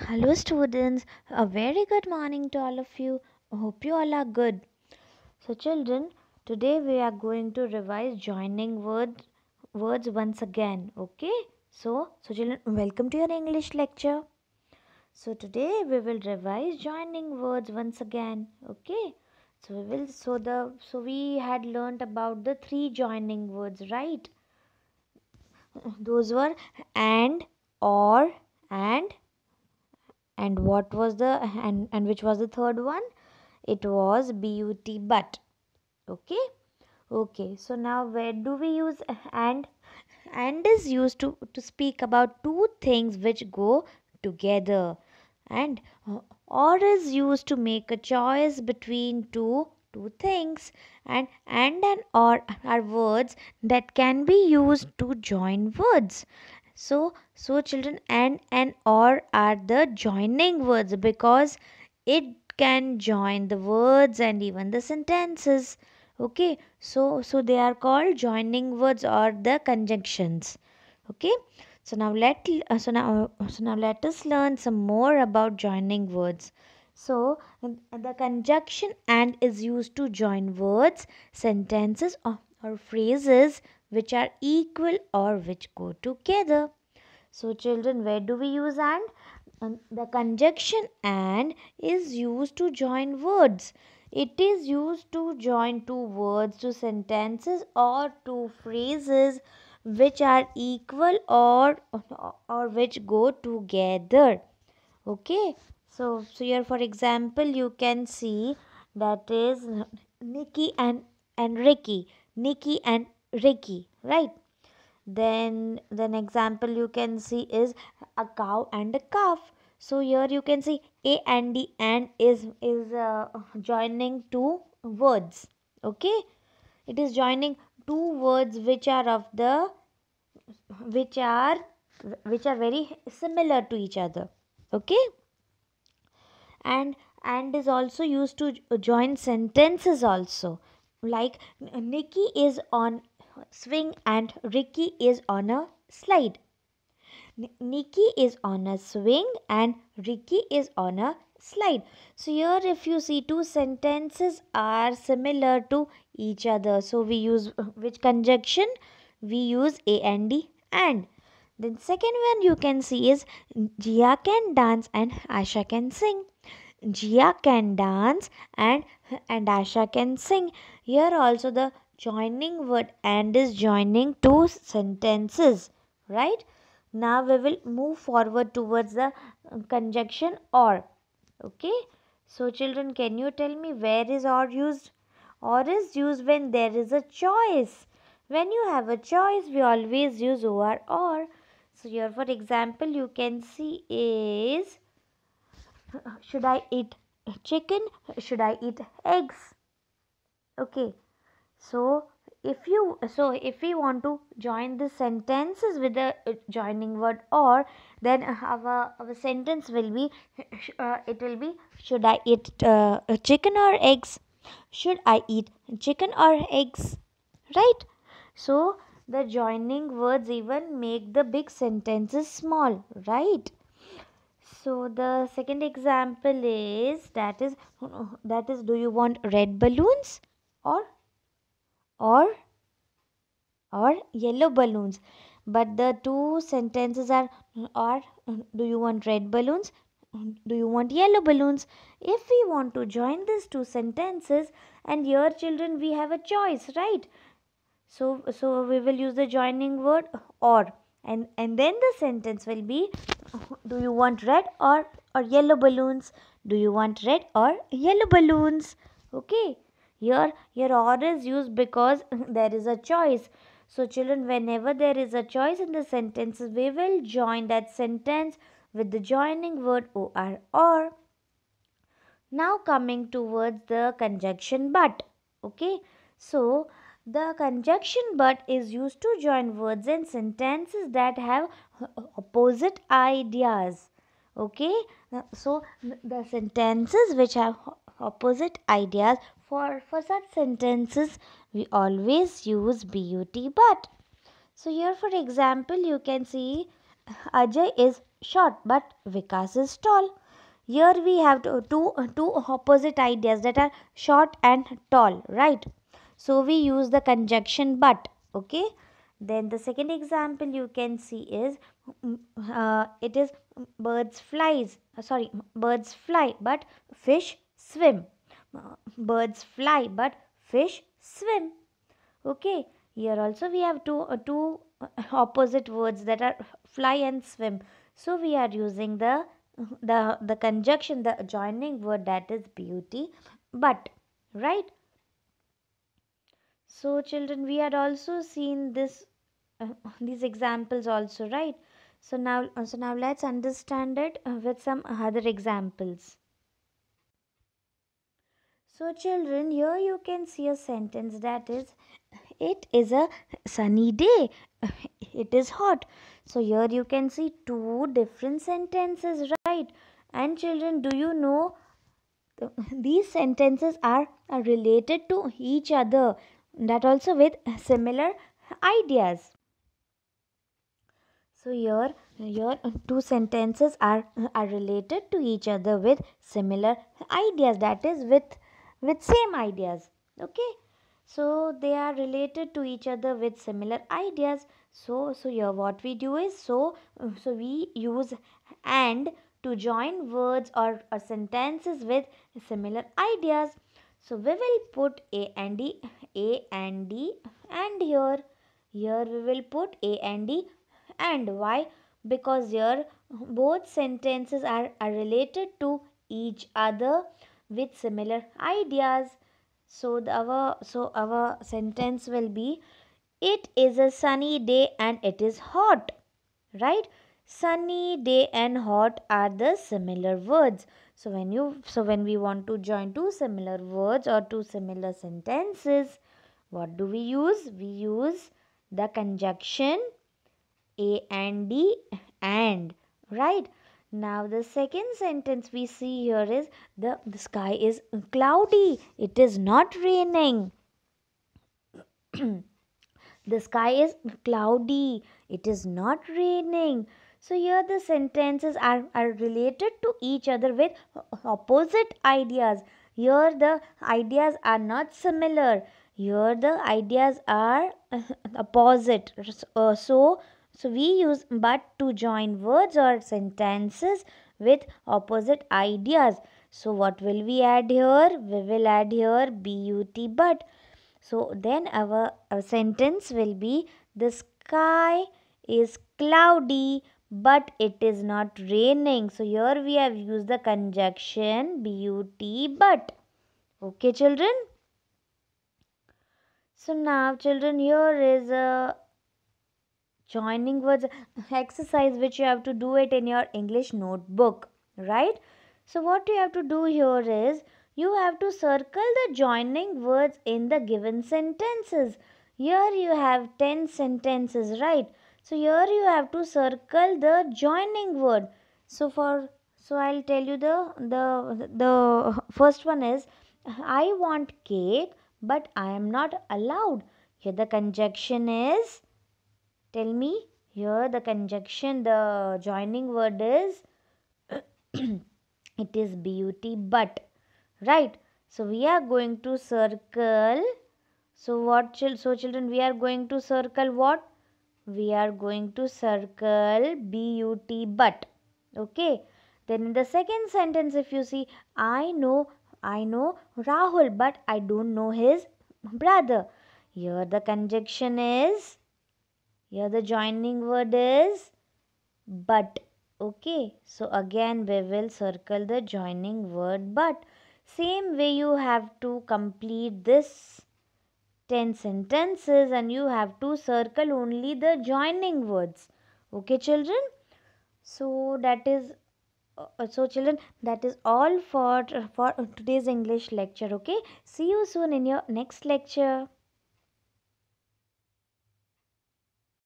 Hello, students. A very good morning to all of you. I hope you all are good. So, children, today we are going to revise joining words words once again. Okay. So, so children, welcome to your English lecture. So today we will revise joining words once again. Okay. So we will so the so we had learnt about the three joining words, right? Those were and, or, and and what was the and and which was the third one it was but but okay okay so now where do we use and and is used to to speak about two things which go together and uh, or is used to make a choice between two two things and and and or are words that can be used to join words so, so children and and or are the joining words because it can join the words and even the sentences. Okay, so so they are called joining words or the conjunctions. Okay, so now let uh, so now so now let us learn some more about joining words. So um, the conjunction and is used to join words, sentences or, or phrases which are equal or which go together. So children, where do we use and? Um, the conjunction and is used to join words. It is used to join two words, two sentences or two phrases which are equal or or which go together. Okay. So, so here for example you can see that is Nikki and, and Ricky. Nikki and Ricky, right then then example you can see is a cow and a calf so here you can see a and d and is is uh, joining two words okay it is joining two words which are of the which are which are very similar to each other okay and and is also used to join sentences also like nikki is on swing and Ricky is on a slide. Nikki is on a swing and Ricky is on a slide. So here if you see two sentences are similar to each other. So we use which conjunction? We use A and D and. Then second one you can see is Jia can dance and Asha can sing. Jia can dance and and Asha can sing. Here also the joining word and is joining two sentences right now we will move forward towards the uh, conjunction or okay so children can you tell me where is or used or is used when there is a choice when you have a choice we always use or or so here for example you can see is should I eat chicken should I eat eggs okay so if you so if we want to join the sentences with the uh, joining word or then our, our sentence will be uh, it will be should i eat uh, chicken or eggs should i eat chicken or eggs right so the joining words even make the big sentences small right so the second example is that is that is do you want red balloons or or or yellow balloons but the two sentences are or do you want red balloons do you want yellow balloons if we want to join these two sentences and your children we have a choice right so so we will use the joining word or and and then the sentence will be do you want red or or yellow balloons do you want red or yellow balloons okay here, here or is used because there is a choice. So children, whenever there is a choice in the sentence, we will join that sentence with the joining word or or. Now coming towards the conjunction but. Okay. So the conjunction but is used to join words and sentences that have opposite ideas. Okay. Uh, so the sentences which have opposite ideas for, for such sentences, we always use but, but. So here for example, you can see Ajay is short but Vikas is tall. Here we have two, two opposite ideas that are short and tall, right? So we use the conjunction but, okay? Then the second example you can see is uh, it is birds flies, uh, sorry, birds fly but fish swim uh, birds fly but fish swim okay here also we have two uh, two uh, opposite words that are fly and swim so we are using the the the conjunction the adjoining word that is beauty but right so children we had also seen this uh, these examples also right so now uh, so now let's understand it uh, with some other examples so children, here you can see a sentence that is, it is a sunny day. It is hot. So here you can see two different sentences, right? And children, do you know these sentences are, related to each other that also with similar ideas so here your two sentences are are related to each other with similar ideas that is with with same ideas okay so they are related to each other with similar ideas so so here what we do is so so we use and to join words or, or sentences with similar ideas so we will put a and d a and d and here here we will put a and d and why because here both sentences are, are related to each other with similar ideas so the, our so our sentence will be it is a sunny day and it is hot right sunny day and hot are the similar words so when you so when we want to join two similar words or two similar sentences what do we use we use the conjunction a and d and right now the second sentence we see here is the, the sky is cloudy. It is not raining. the sky is cloudy. It is not raining. So here the sentences are, are related to each other with opposite ideas. Here the ideas are not similar. Here the ideas are opposite. Uh, so so we use but to join words or sentences with opposite ideas. So what will we add here? We will add here but but. So then our, our sentence will be the sky is cloudy but it is not raining. So here we have used the conjunction but but. Okay children. So now children here is a joining words exercise which you have to do it in your english notebook right so what you have to do here is you have to circle the joining words in the given sentences here you have 10 sentences right so here you have to circle the joining word so for so i'll tell you the the the first one is i want cake but i am not allowed here the conjunction is Tell me here the conjunction, the joining word is it is beauty but right. So we are going to circle. So what so children we are going to circle what? We are going to circle but okay. Then in the second sentence if you see I know I know Rahul but I don't know his brother. Here the conjunction is here the joining word is but. Okay. So again we will circle the joining word but. Same way you have to complete this 10 sentences and you have to circle only the joining words. Okay children. So that is uh, so children that is all for for today's english lecture okay see you soon in your next lecture